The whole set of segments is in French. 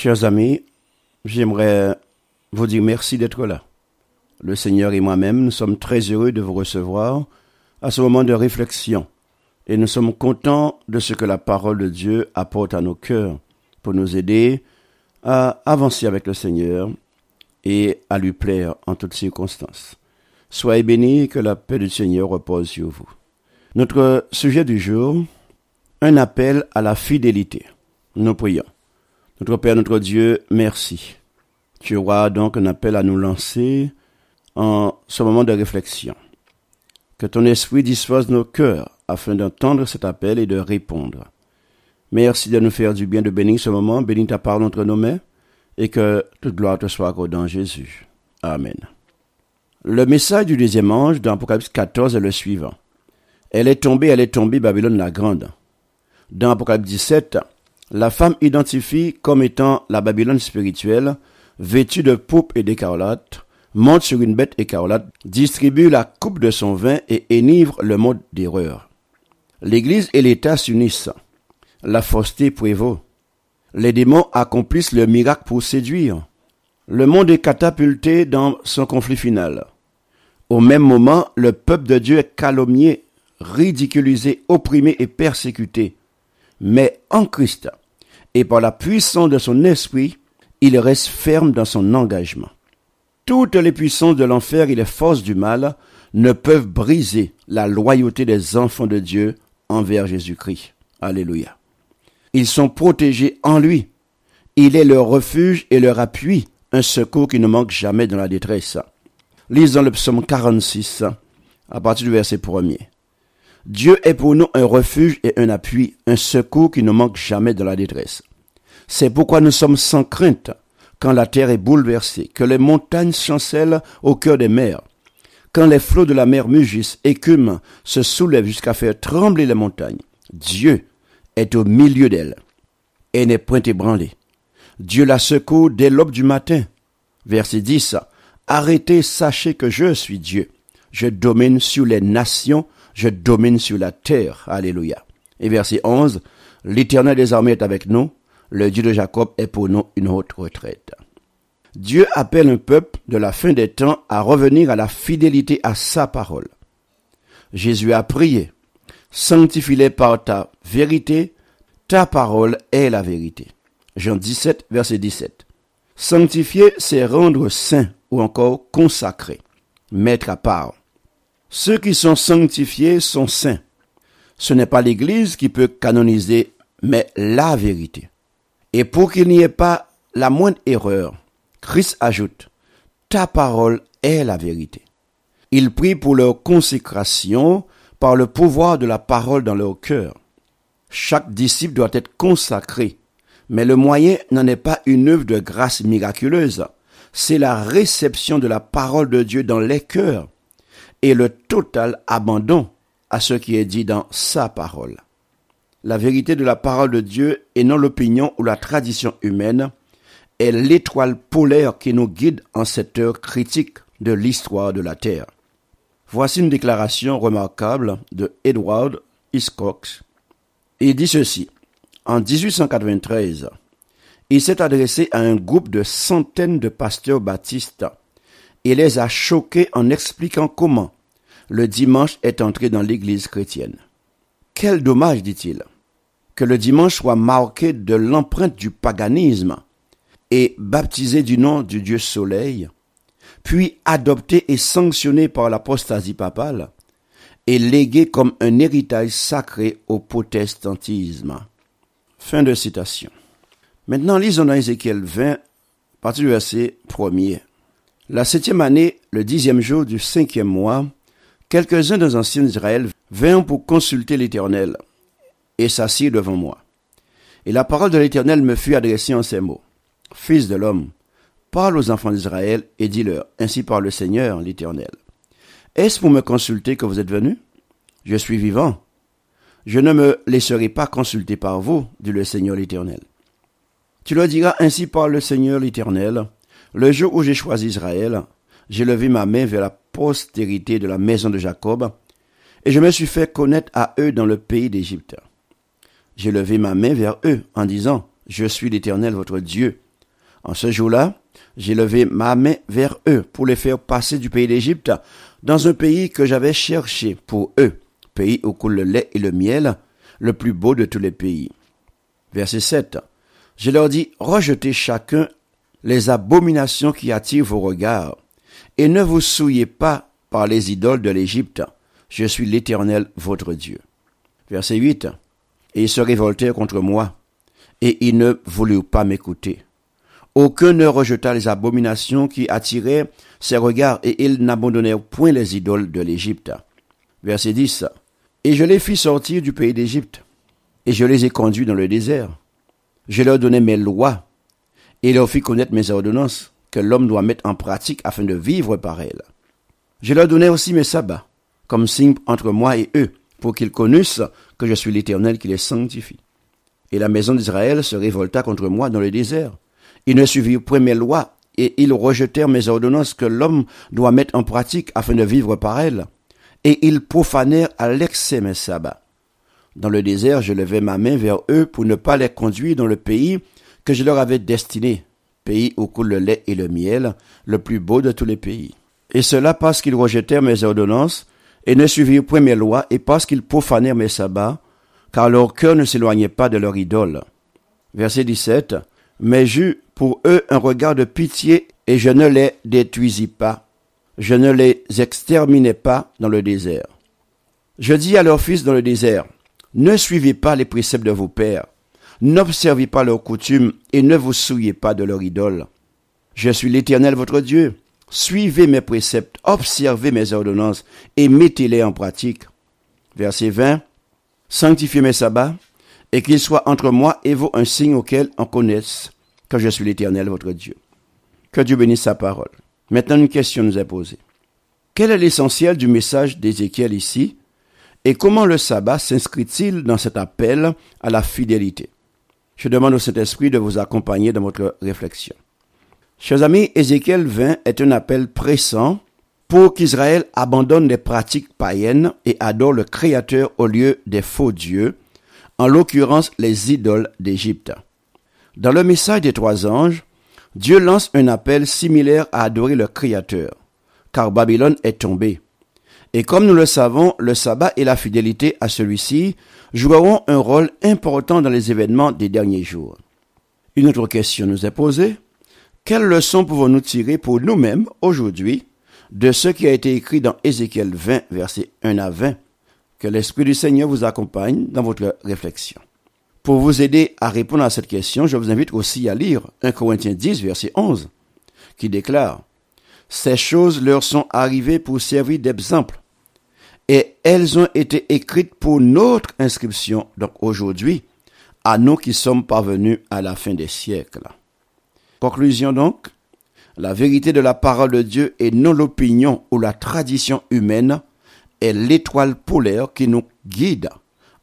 Chers amis, j'aimerais vous dire merci d'être là. Le Seigneur et moi-même, nous sommes très heureux de vous recevoir à ce moment de réflexion et nous sommes contents de ce que la parole de Dieu apporte à nos cœurs pour nous aider à avancer avec le Seigneur et à lui plaire en toutes circonstances. Soyez bénis et que la paix du Seigneur repose sur vous. Notre sujet du jour, un appel à la fidélité. Nous prions. Notre Père, notre Dieu, merci. Tu auras donc un appel à nous lancer en ce moment de réflexion. Que ton esprit dispose nos cœurs afin d'entendre cet appel et de répondre. Merci de nous faire du bien de bénir ce moment, bénis ta parole entre nos mains, et que toute gloire te soit accordée en Jésus. Amen. Le message du deuxième ange dans Apocalypse 14 est le suivant. Elle est tombée, elle est tombée, Babylone la grande. Dans Apocalypse 17, la femme identifie comme étant la Babylone spirituelle, vêtue de poupe et d'écarlate, monte sur une bête écarlate, distribue la coupe de son vin et énivre le monde d'erreur. L'Église et l'État s'unissent. La fausseté prévaut. Les démons accomplissent le miracle pour séduire. Le monde est catapulté dans son conflit final. Au même moment, le peuple de Dieu est calomnié, ridiculisé, opprimé et persécuté mais en Christ. Et par la puissance de son esprit, il reste ferme dans son engagement. Toutes les puissances de l'enfer et les forces du mal ne peuvent briser la loyauté des enfants de Dieu envers Jésus-Christ. Alléluia. Ils sont protégés en lui. Il est leur refuge et leur appui, un secours qui ne manque jamais dans la détresse. Lisons le psaume 46, à partir du verset premier. Dieu est pour nous un refuge et un appui, un secours qui ne manque jamais de la détresse. C'est pourquoi nous sommes sans crainte quand la terre est bouleversée, que les montagnes chancellent au cœur des mers, quand les flots de la mer mugissent, écument, se soulèvent jusqu'à faire trembler les montagnes. Dieu est au milieu d'elles et n'est point ébranlé. Dieu la secoue dès l'aube du matin. Verset 10. Arrêtez, sachez que je suis Dieu. Je domine sur les nations je domine sur la terre. Alléluia. Et verset 11, l'Éternel des armées est avec nous, le Dieu de Jacob est pour nous une haute retraite. Dieu appelle un peuple de la fin des temps à revenir à la fidélité à sa parole. Jésus a prié, sanctifie-les par ta vérité, ta parole est la vérité. Jean 17, verset 17. Sanctifier, c'est rendre saint ou encore consacré, mettre à part. Ceux qui sont sanctifiés sont saints. Ce n'est pas l'Église qui peut canoniser, mais la vérité. Et pour qu'il n'y ait pas la moindre erreur, Christ ajoute, Ta parole est la vérité. Il prie pour leur consécration par le pouvoir de la parole dans leur cœur. Chaque disciple doit être consacré, mais le moyen n'en est pas une œuvre de grâce miraculeuse, c'est la réception de la parole de Dieu dans les cœurs et le total abandon à ce qui est dit dans sa parole. La vérité de la parole de Dieu et non l'opinion ou la tradition humaine est l'étoile polaire qui nous guide en cette heure critique de l'histoire de la Terre. Voici une déclaration remarquable de Edward Iscox. Il dit ceci. En 1893, il s'est adressé à un groupe de centaines de pasteurs baptistes et les a choqués en expliquant comment le dimanche est entré dans l'Église chrétienne. Quel dommage, dit-il, que le dimanche soit marqué de l'empreinte du paganisme et baptisé du nom du Dieu Soleil, puis adopté et sanctionné par l'apostasie papale, et légué comme un héritage sacré au protestantisme. Fin de citation. Maintenant, lisons dans Ézéchiel 20, partie du verset 1 la septième année, le dixième jour du cinquième mois, quelques-uns des anciens d'Israël vinrent pour consulter l'Éternel et s'assirent devant moi. Et la parole de l'Éternel me fut adressée en ces mots. Fils de l'homme, parle aux enfants d'Israël et dis-leur, ainsi parle le Seigneur, l'Éternel. Est-ce pour me consulter que vous êtes venus Je suis vivant. Je ne me laisserai pas consulter par vous, dit le Seigneur l'Éternel. Tu leur diras ainsi parle le Seigneur l'Éternel. Le jour où j'ai choisi Israël, j'ai levé ma main vers la postérité de la maison de Jacob, et je me suis fait connaître à eux dans le pays d'Égypte. J'ai levé ma main vers eux en disant, Je suis l'Éternel votre Dieu. En ce jour-là, j'ai levé ma main vers eux pour les faire passer du pays d'Égypte dans un pays que j'avais cherché pour eux, pays où coule le lait et le miel, le plus beau de tous les pays. Verset 7. Je leur dis, rejetez chacun les abominations qui attirent vos regards, et ne vous souillez pas par les idoles de l'Égypte. Je suis l'Éternel votre Dieu. Verset 8. Et ils se révoltèrent contre moi, et ils ne voulurent pas m'écouter. Aucun ne rejeta les abominations qui attiraient ses regards, et ils n'abandonnèrent point les idoles de l'Égypte. Verset 10. Et je les fis sortir du pays d'Égypte, et je les ai conduits dans le désert. Je leur donnai mes lois, et leur fit connaître mes ordonnances que l'homme doit mettre en pratique afin de vivre par elles. Je leur donnai aussi mes sabbats, comme signe entre moi et eux, pour qu'ils connussent que je suis l'Éternel qui les sanctifie. Et la maison d'Israël se révolta contre moi dans le désert. Ils ne suivirent point mes lois, et ils rejetèrent mes ordonnances que l'homme doit mettre en pratique afin de vivre par elles. Et ils profanèrent à l'excès mes sabbats. Dans le désert, je levai ma main vers eux pour ne pas les conduire dans le pays que je leur avais destiné, pays où coule le lait et le miel, le plus beau de tous les pays. Et cela parce qu'ils rejetèrent mes ordonnances, et ne suivirent point mes lois, et parce qu'ils profanèrent mes sabbats, car leur cœur ne s'éloignait pas de leur idole. Verset 17. Mais j'eus pour eux un regard de pitié, et je ne les détruisis pas, je ne les exterminai pas dans le désert. Je dis à leurs fils dans le désert, ne suivez pas les préceptes de vos pères, N'observez pas leurs coutumes et ne vous souillez pas de leur idole. Je suis l'Éternel votre Dieu. Suivez mes préceptes, observez mes ordonnances et mettez-les en pratique. Verset 20. Sanctifiez mes sabbats et qu'ils soient entre moi et vous un signe auquel on connaisse que je suis l'Éternel votre Dieu. Que Dieu bénisse sa parole. Maintenant, une question nous est posée. Quel est l'essentiel du message d'Ézéchiel ici et comment le sabbat s'inscrit-il dans cet appel à la fidélité je demande au Saint-Esprit de vous accompagner dans votre réflexion. Chers amis, Ézéchiel 20 est un appel pressant pour qu'Israël abandonne les pratiques païennes et adore le Créateur au lieu des faux dieux, en l'occurrence les idoles d'Égypte. Dans le message des trois anges, Dieu lance un appel similaire à adorer le Créateur, car Babylone est tombée. Et comme nous le savons, le sabbat et la fidélité à celui-ci joueront un rôle important dans les événements des derniers jours. Une autre question nous est posée. Quelle leçons pouvons-nous tirer pour nous-mêmes aujourd'hui de ce qui a été écrit dans Ézéchiel 20, verset 1 à 20 Que l'Esprit du Seigneur vous accompagne dans votre réflexion. Pour vous aider à répondre à cette question, je vous invite aussi à lire 1 Corinthiens 10, verset 11, qui déclare ces choses leur sont arrivées pour servir d'exemple. Et elles ont été écrites pour notre inscription, donc aujourd'hui, à nous qui sommes parvenus à la fin des siècles. Conclusion donc, la vérité de la parole de Dieu et non l'opinion ou la tradition humaine est l'étoile polaire qui nous guide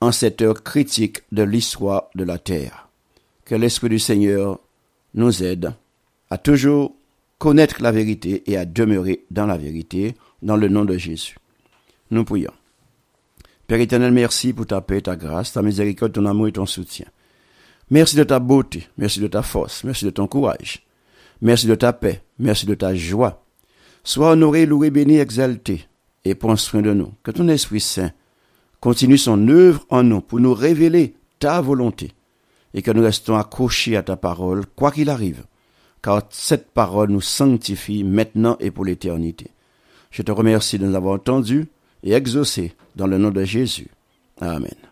en cette heure critique de l'histoire de la Terre. Que l'Esprit du Seigneur nous aide à toujours connaître la vérité et à demeurer dans la vérité, dans le nom de Jésus. Nous prions. Père éternel, merci pour ta paix, et ta grâce, ta miséricorde, ton amour et ton soutien. Merci de ta beauté, merci de ta force, merci de ton courage, merci de ta paix, merci de ta joie. Sois honoré, loué, béni, exalté, et prends soin de nous. Que ton Esprit Saint continue son œuvre en nous pour nous révéler ta volonté, et que nous restons accrochés à ta parole, quoi qu'il arrive, car cette parole nous sanctifie maintenant et pour l'éternité. Je te remercie de nous avoir entendus et exaucés dans le nom de Jésus. Amen.